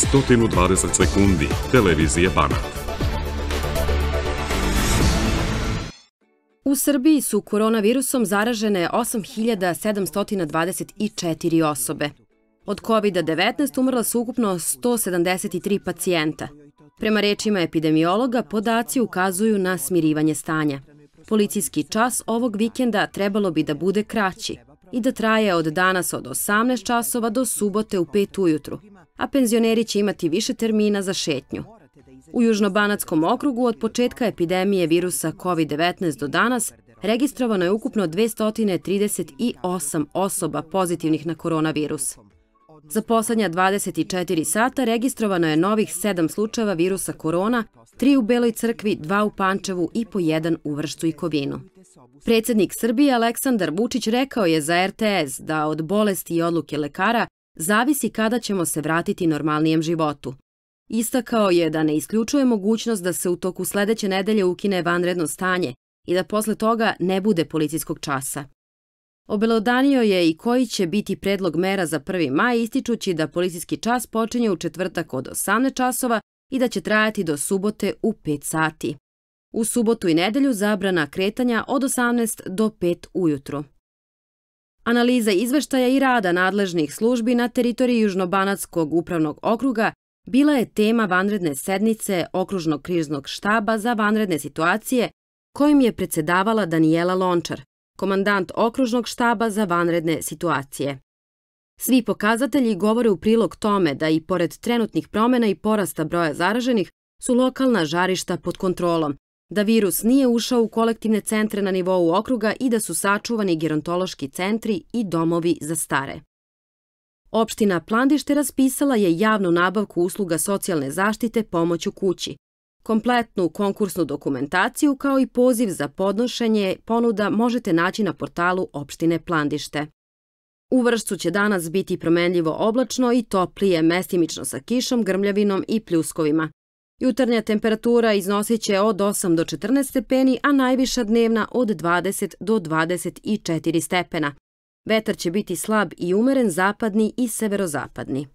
120 sekundi. Televizije Banat. U Srbiji su koronavirusom zaražene 8724 osobe. Od COVID-19 umrla su ukupno 173 pacijenta. Prema rečima epidemiologa, podaci ukazuju na smirivanje stanja. Policijski čas ovog vikenda trebalo bi da bude kraći – i da traje od danas od 18 časova do subote u 5 ujutru, a penzioneri će imati više termina za šetnju. U Južnobanatskom okrugu od početka epidemije virusa COVID-19 do danas registrovano je ukupno 238 osoba pozitivnih na koronavirus. Za poslednja 24 sata registrovano je novih 7 slučajeva virusa korona, 3 u Beloj crkvi, 2 u Pančevu i po jedan u Vršcu i Kovinu. Predsednik Srbije Aleksandar Vučić rekao je za RTS da od bolesti i odluke lekara zavisi kada ćemo se vratiti normalnijem životu. Istakao je da ne isključuje mogućnost da se u toku sledeće nedelje ukine vanredno stanje i da posle toga ne bude policijskog časa. Obelodanio je i koji će biti predlog mera za 1. maj ističući da policijski čas počinje u četvrtak od 18 časova i da će trajati do subote u 5 sati. U subotu i nedelju zabrana kretanja od 18 do 5 ujutru. Analiza izveštaja i rada nadležnih službi na teritoriji Južnobanatskog upravnog okruga bila je tema vanredne sednice Okružnog križnog štaba za vanredne situacije kojim je predsedavala Danijela Lončar, komandant Okružnog štaba za vanredne situacije. Svi pokazatelji govore u prilog tome da i pored trenutnih promena i porasta broja zaraženih su lokalna žarišta pod kontrolom, da virus nije ušao u kolektivne centre na nivou okruga i da su sačuvani gerontološki centri i domovi za stare. Opština Plandište raspisala je javnu nabavku usluga socijalne zaštite u kući, Kompletnu konkursnu dokumentaciju kao i poziv za podnošenje ponuda možete naći na portalu opštine Plandište. U vršcu će danas biti promenljivo oblačno i toplije, mestimično sa kišom, grmljavinom i pljuskovima. Jutarnja temperatura iznosit će od 8 do 14 stepeni, a najviša dnevna od 20 do 24 stepena. Vetar će biti slab i umeren zapadni i severozapadni.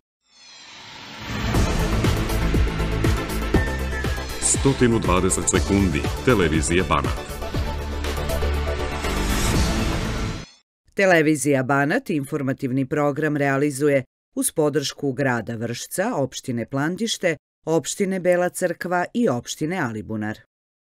120 sekundi. Televizije Banat. Televizija Banat informativni program realizuje uz podršku grada Vršca, opštine Plandište, opštine Bela Crkva i opštine Alibunar.